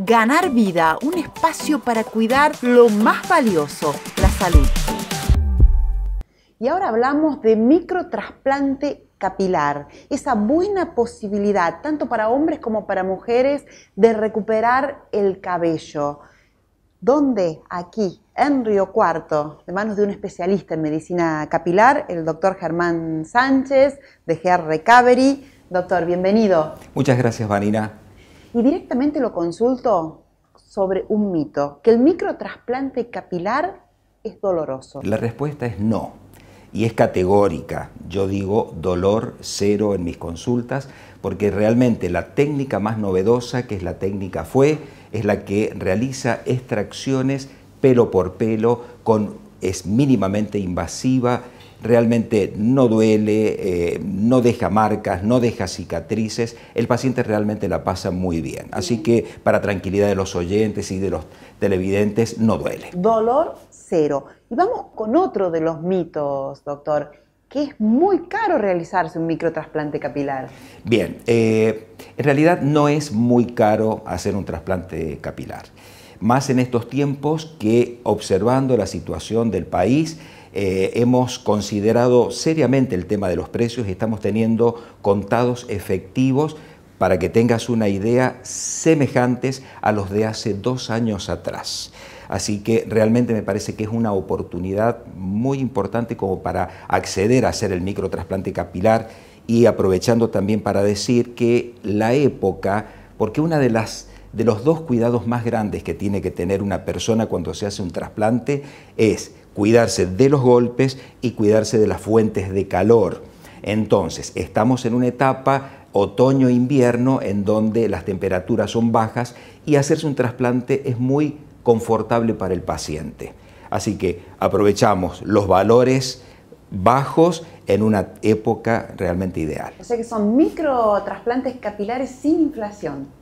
Ganar Vida, un espacio para cuidar lo más valioso, la salud. Y ahora hablamos de microtrasplante capilar, esa buena posibilidad, tanto para hombres como para mujeres, de recuperar el cabello. ¿Dónde? Aquí, en Río Cuarto, de manos de un especialista en medicina capilar, el doctor Germán Sánchez, de GR Recovery. Doctor, bienvenido. Muchas gracias, Vanina y directamente lo consulto sobre un mito, que el microtrasplante capilar es doloroso. La respuesta es no, y es categórica. Yo digo dolor cero en mis consultas, porque realmente la técnica más novedosa, que es la técnica FUE, es la que realiza extracciones pelo por pelo, con, es mínimamente invasiva, realmente no duele, eh, no deja marcas, no deja cicatrices, el paciente realmente la pasa muy bien. Así que para tranquilidad de los oyentes y de los televidentes, no duele. Dolor cero. Y vamos con otro de los mitos, doctor, que es muy caro realizarse un microtrasplante capilar. Bien, eh, en realidad no es muy caro hacer un trasplante capilar. Más en estos tiempos que observando la situación del país, eh, hemos considerado seriamente el tema de los precios y estamos teniendo contados efectivos para que tengas una idea semejantes a los de hace dos años atrás. Así que realmente me parece que es una oportunidad muy importante como para acceder a hacer el microtrasplante capilar y aprovechando también para decir que la época, porque una de las de los dos cuidados más grandes que tiene que tener una persona cuando se hace un trasplante es cuidarse de los golpes y cuidarse de las fuentes de calor. Entonces, estamos en una etapa otoño-invierno en donde las temperaturas son bajas y hacerse un trasplante es muy confortable para el paciente. Así que aprovechamos los valores bajos en una época realmente ideal. O sea que son microtrasplantes capilares sin inflación.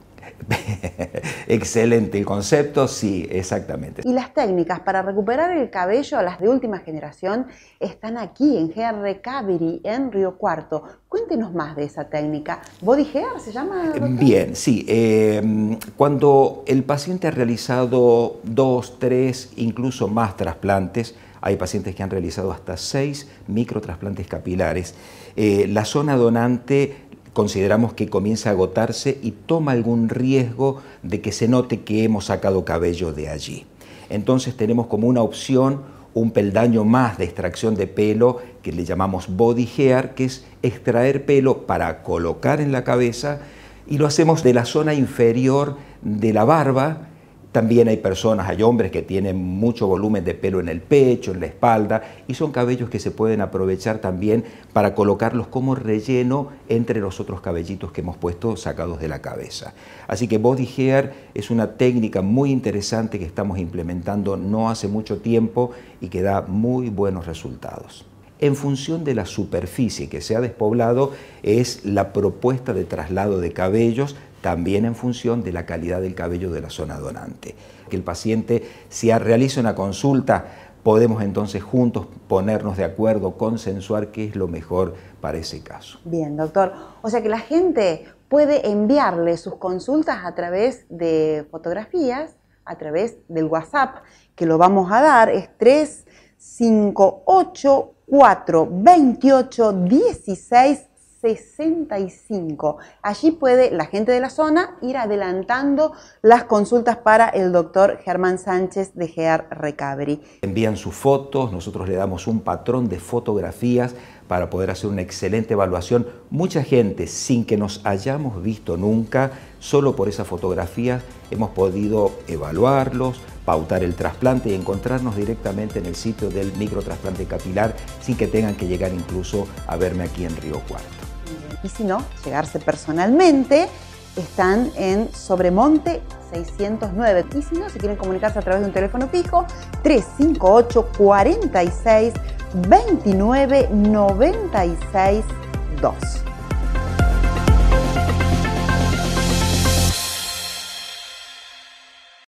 Excelente el concepto, sí, exactamente. Y las técnicas para recuperar el cabello, a las de última generación, están aquí en GR Recovery en Río Cuarto. Cuéntenos más de esa técnica. ¿Body se llama? Eh, bien, sí. Eh, cuando el paciente ha realizado dos, tres, incluso más trasplantes, hay pacientes que han realizado hasta seis microtrasplantes capilares, eh, la zona donante consideramos que comienza a agotarse y toma algún riesgo de que se note que hemos sacado cabello de allí. Entonces tenemos como una opción un peldaño más de extracción de pelo que le llamamos body hair, que es extraer pelo para colocar en la cabeza y lo hacemos de la zona inferior de la barba también hay personas, hay hombres que tienen mucho volumen de pelo en el pecho, en la espalda, y son cabellos que se pueden aprovechar también para colocarlos como relleno entre los otros cabellitos que hemos puesto sacados de la cabeza. Así que body hair es una técnica muy interesante que estamos implementando no hace mucho tiempo y que da muy buenos resultados en función de la superficie que se ha despoblado es la propuesta de traslado de cabellos también en función de la calidad del cabello de la zona donante. Que el paciente, si realiza una consulta, podemos entonces juntos ponernos de acuerdo, consensuar qué es lo mejor para ese caso. Bien, doctor. O sea que la gente puede enviarle sus consultas a través de fotografías, a través del WhatsApp, que lo vamos a dar, es 358 428 16 65. Allí puede la gente de la zona ir adelantando las consultas para el doctor Germán Sánchez de GEAR Recovery. Envían sus fotos, nosotros le damos un patrón de fotografías para poder hacer una excelente evaluación. Mucha gente, sin que nos hayamos visto nunca, solo por esas fotografías hemos podido evaluarlos, pautar el trasplante y encontrarnos directamente en el sitio del microtrasplante capilar sin que tengan que llegar incluso a verme aquí en Río Cuarto. Y si no, llegarse personalmente, están en Sobremonte 609. Y si no, si quieren comunicarse a través de un teléfono fijo, 358 46 29 96 2.